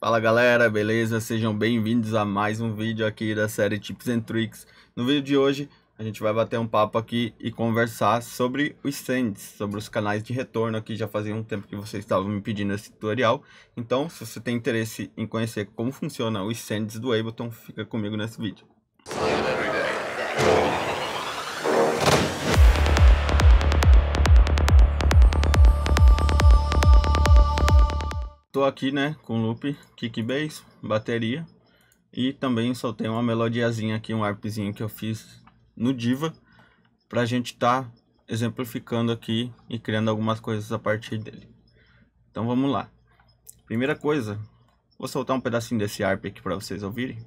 Fala galera, beleza? Sejam bem-vindos a mais um vídeo aqui da série Tips and Tricks. No vídeo de hoje, a gente vai bater um papo aqui e conversar sobre os sends, sobre os canais de retorno aqui. Já fazia um tempo que vocês estavam me pedindo esse tutorial. Então, se você tem interesse em conhecer como funciona os sends do Ableton, fica comigo nesse vídeo. aqui, né, com loop, kick bass, bateria e também soltei uma melodiazinha aqui, um arpezinho que eu fiz no Diva para a gente estar tá exemplificando aqui e criando algumas coisas a partir dele. Então vamos lá. Primeira coisa, vou soltar um pedacinho desse arpe aqui para vocês ouvirem.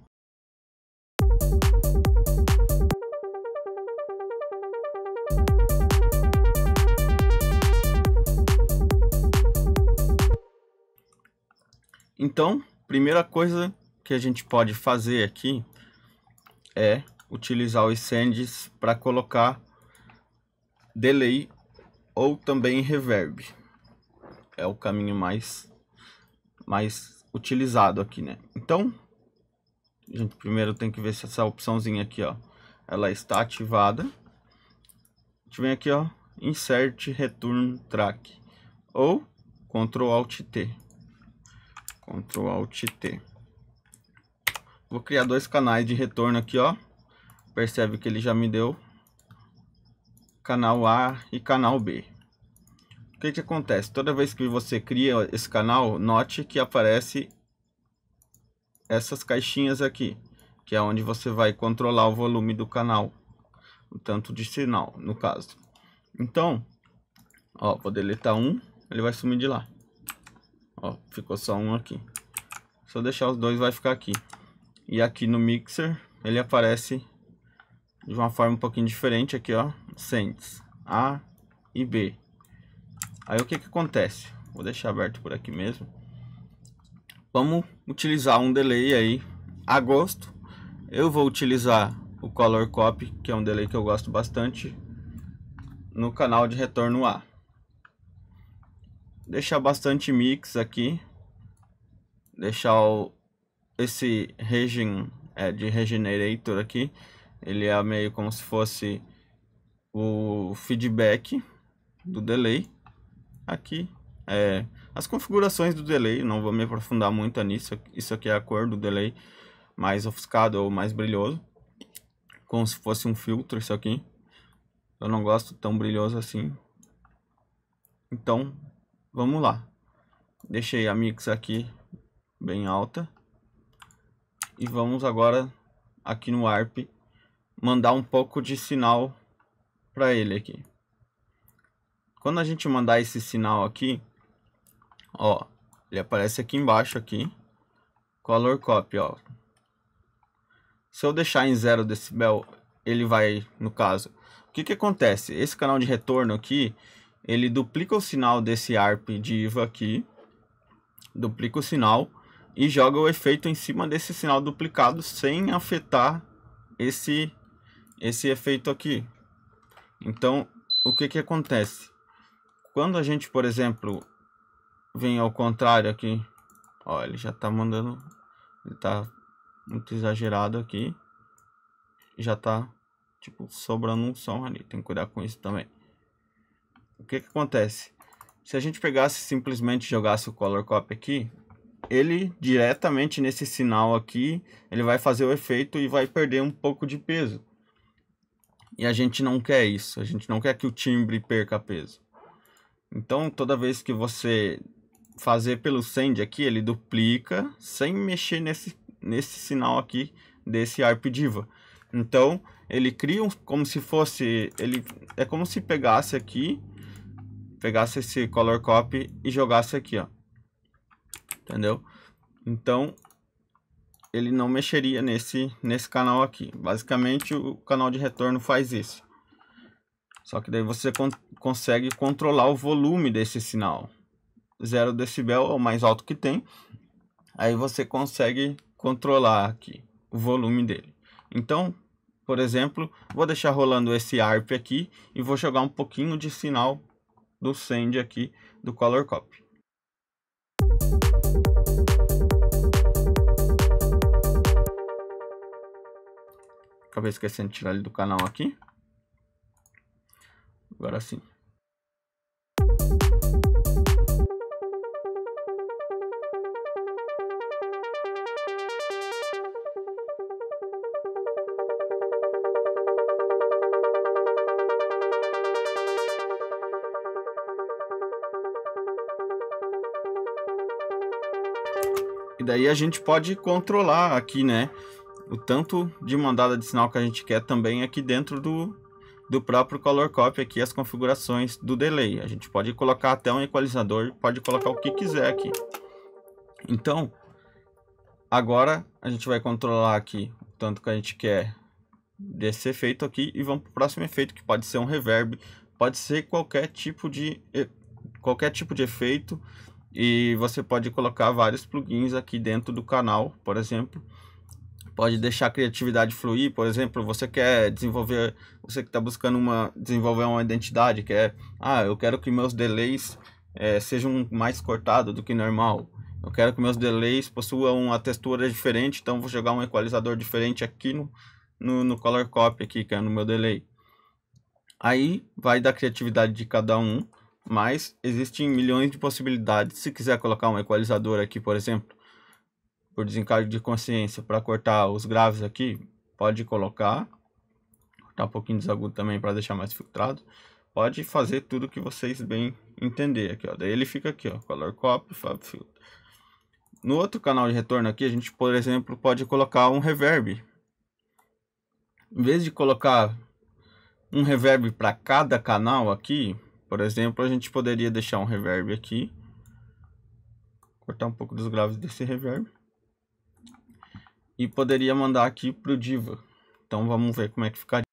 Então, primeira coisa que a gente pode fazer aqui é utilizar os sands para colocar delay ou também reverb. É o caminho mais, mais utilizado aqui, né? Então, a gente primeiro tem que ver se essa opçãozinha aqui, ó, ela está ativada. A gente vem aqui, ó, insert return track ou Ctrl Alt T. Ctrl Alt T. Vou criar dois canais de retorno aqui, ó. Percebe que ele já me deu canal A e canal B. O que, que acontece? Toda vez que você cria esse canal, note que aparece essas caixinhas aqui, que é onde você vai controlar o volume do canal, o tanto de sinal, no caso. Então, ó, vou deletar um, ele vai sumir de lá. Ó, ficou só um aqui. Se eu deixar os dois, vai ficar aqui. E aqui no mixer, ele aparece de uma forma um pouquinho diferente aqui, ó. Sends A e B. Aí o que que acontece? Vou deixar aberto por aqui mesmo. Vamos utilizar um delay aí a gosto. Eu vou utilizar o color copy, que é um delay que eu gosto bastante, no canal de retorno A deixar bastante mix aqui. Deixar o, esse regen é, de regenerator aqui. Ele é meio como se fosse o feedback do delay. Aqui é, as configurações do delay, não vou me aprofundar muito nisso. Isso aqui é a cor do delay mais ofuscado ou mais brilhoso. Como se fosse um filtro isso aqui. Eu não gosto tão brilhoso assim. Então, Vamos lá. Deixei a mix aqui bem alta. E vamos agora aqui no ARP mandar um pouco de sinal para ele aqui. Quando a gente mandar esse sinal aqui, ó, ele aparece aqui embaixo aqui. Color copy, ó. Se eu deixar em 0 decibel, ele vai, no caso. O que que acontece? Esse canal de retorno aqui, ele duplica o sinal desse ARP iva aqui, duplica o sinal e joga o efeito em cima desse sinal duplicado sem afetar esse, esse efeito aqui. Então, o que, que acontece? Quando a gente, por exemplo, vem ao contrário aqui, ó, ele já está mandando, ele está muito exagerado aqui, já está tipo sobrando um som ali, tem que cuidar com isso também o que, que acontece? Se a gente pegasse simplesmente jogasse o color copy aqui, ele diretamente nesse sinal aqui, ele vai fazer o efeito e vai perder um pouco de peso. E a gente não quer isso, a gente não quer que o timbre perca peso. Então, toda vez que você fazer pelo send aqui, ele duplica sem mexer nesse, nesse sinal aqui desse ARP Diva. Então, ele cria um, como se fosse, ele é como se pegasse aqui pegasse esse color copy e jogasse aqui, ó. Entendeu? Então, ele não mexeria nesse, nesse canal aqui. Basicamente, o canal de retorno faz isso. Só que daí você con consegue controlar o volume desse sinal. Zero decibel é o mais alto que tem. Aí você consegue controlar aqui o volume dele. Então, por exemplo, vou deixar rolando esse ARP aqui e vou jogar um pouquinho de sinal do send aqui do color copy. Acabei esquecendo de tirar ele do canal aqui. Agora sim. E daí a gente pode controlar aqui, né? O tanto de mandada de sinal que a gente quer também aqui dentro do, do próprio color copy aqui as configurações do delay. A gente pode colocar até um equalizador, pode colocar o que quiser aqui. Então, agora a gente vai controlar aqui o tanto que a gente quer desse efeito aqui e vamos para o próximo efeito que pode ser um reverb, pode ser qualquer tipo de qualquer tipo de efeito e você pode colocar vários plugins aqui dentro do canal, por exemplo. Pode deixar a criatividade fluir, por exemplo, você quer desenvolver, você que está buscando uma, desenvolver uma identidade, quer, ah, eu quero que meus delays é, sejam mais cortados do que normal. Eu quero que meus delays possuam uma textura diferente, então vou jogar um equalizador diferente aqui no, no, no color copy aqui, que é no meu delay. Aí vai da criatividade de cada um mas existem milhões de possibilidades. Se quiser colocar um equalizador aqui, por exemplo, por desencargo de consciência, para cortar os graves aqui, pode colocar. Cortar um pouquinho desagudo também para deixar mais filtrado. Pode fazer tudo que vocês bem entender aqui, ó. Daí ele fica aqui, ó, color copy, fab filter. No outro canal de retorno aqui, a gente, por exemplo, pode colocar um reverb. Em vez de colocar um reverb para cada canal aqui, por exemplo, a gente poderia deixar um reverb aqui. Cortar um pouco dos graves desse reverb. E poderia mandar aqui para o Diva. Então vamos ver como é que ficaria.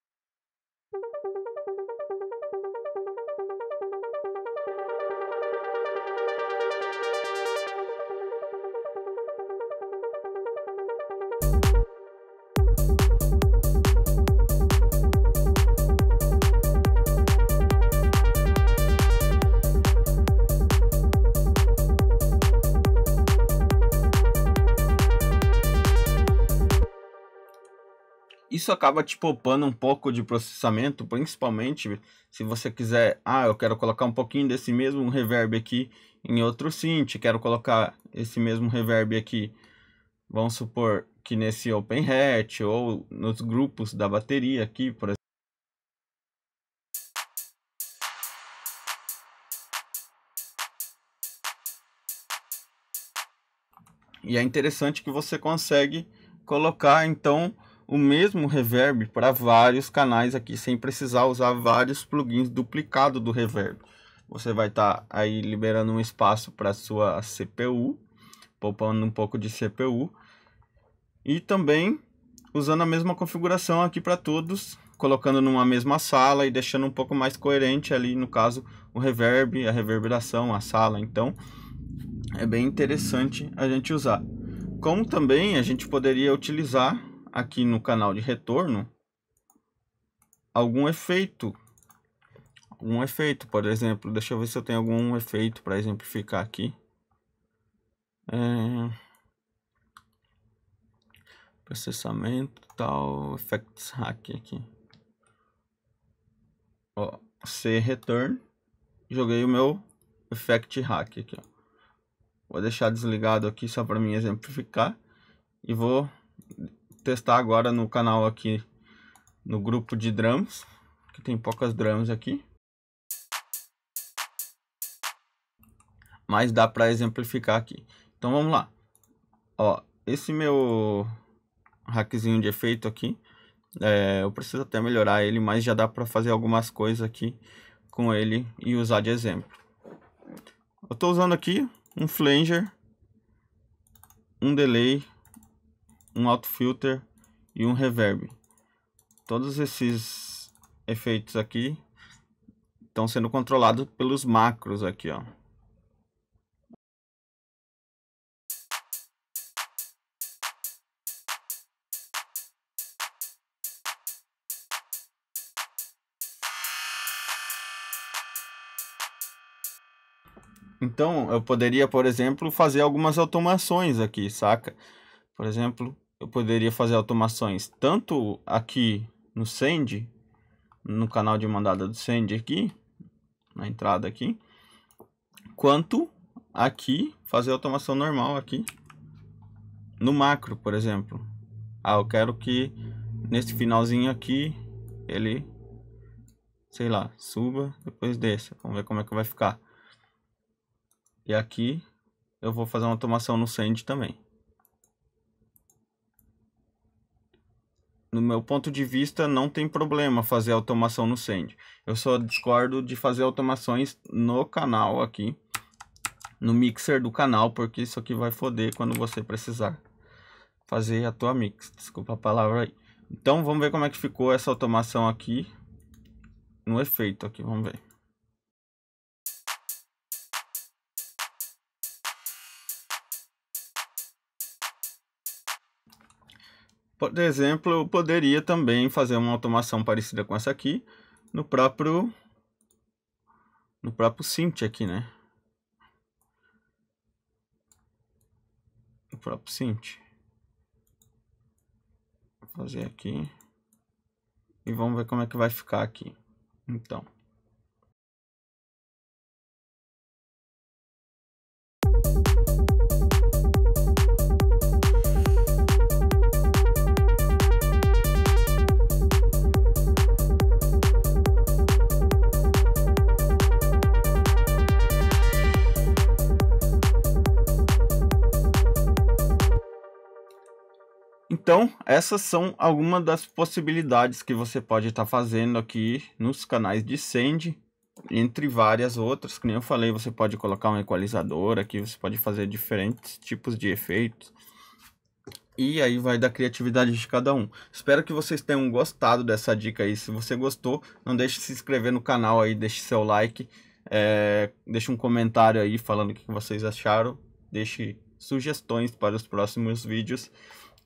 isso acaba te poupando um pouco de processamento, principalmente se você quiser, ah, eu quero colocar um pouquinho desse mesmo reverb aqui em outro synth, quero colocar esse mesmo reverb aqui, vamos supor que nesse open hat ou nos grupos da bateria aqui, por exemplo. E é interessante que você consegue colocar então o mesmo reverb para vários canais aqui, sem precisar usar vários plugins duplicado do reverb. Você vai estar tá aí liberando um espaço para sua CPU, poupando um pouco de CPU. E também usando a mesma configuração aqui para todos, colocando numa mesma sala e deixando um pouco mais coerente ali, no caso, o reverb, a reverberação, a sala. Então, é bem interessante a gente usar. Como também a gente poderia utilizar aqui no canal de retorno algum efeito. Um efeito, por exemplo, deixa eu ver se eu tenho algum efeito para exemplificar aqui. É processamento tal effects hack aqui ó c return joguei o meu effect hack aqui ó. vou deixar desligado aqui só para mim exemplificar e vou testar agora no canal aqui, no grupo de drums, que tem poucas drums aqui. Mas dá para exemplificar aqui. Então vamos lá. Ó, esse meu hackzinho de efeito aqui, é, eu preciso até melhorar ele, mas já dá para fazer algumas coisas aqui com ele e usar de exemplo. Eu estou usando aqui um flanger, um delay um auto filter e um reverb. Todos esses efeitos aqui estão sendo controlados pelos macros aqui, ó. Então, eu poderia, por exemplo, fazer algumas automações aqui, saca? Por exemplo, eu poderia fazer automações tanto aqui no send, no canal de mandada do send aqui, na entrada aqui, quanto aqui, fazer automação normal aqui, no macro, por exemplo. Ah, eu quero que nesse finalzinho aqui, ele, sei lá, suba, depois desça. Vamos ver como é que vai ficar. E aqui eu vou fazer uma automação no send também. no meu ponto de vista, não tem problema fazer automação no Send. Eu só discordo de fazer automações no canal aqui, no mixer do canal, porque isso aqui vai foder quando você precisar fazer a tua mix. Desculpa a palavra aí. Então, vamos ver como é que ficou essa automação aqui no efeito aqui, vamos ver. Por exemplo, eu poderia também fazer uma automação parecida com essa aqui no próprio no próprio synth aqui, né? No próprio synth. Vou fazer aqui e vamos ver como é que vai ficar aqui. Então Então, essas são algumas das possibilidades que você pode estar tá fazendo aqui nos canais de Send, entre várias outras, que nem eu falei, você pode colocar um equalizador aqui, você pode fazer diferentes tipos de efeitos. E aí vai da criatividade de cada um. Espero que vocês tenham gostado dessa dica aí. Se você gostou, não deixe de se inscrever no canal aí, deixe seu like, é, deixe um comentário aí falando o que vocês acharam, deixe sugestões para os próximos vídeos.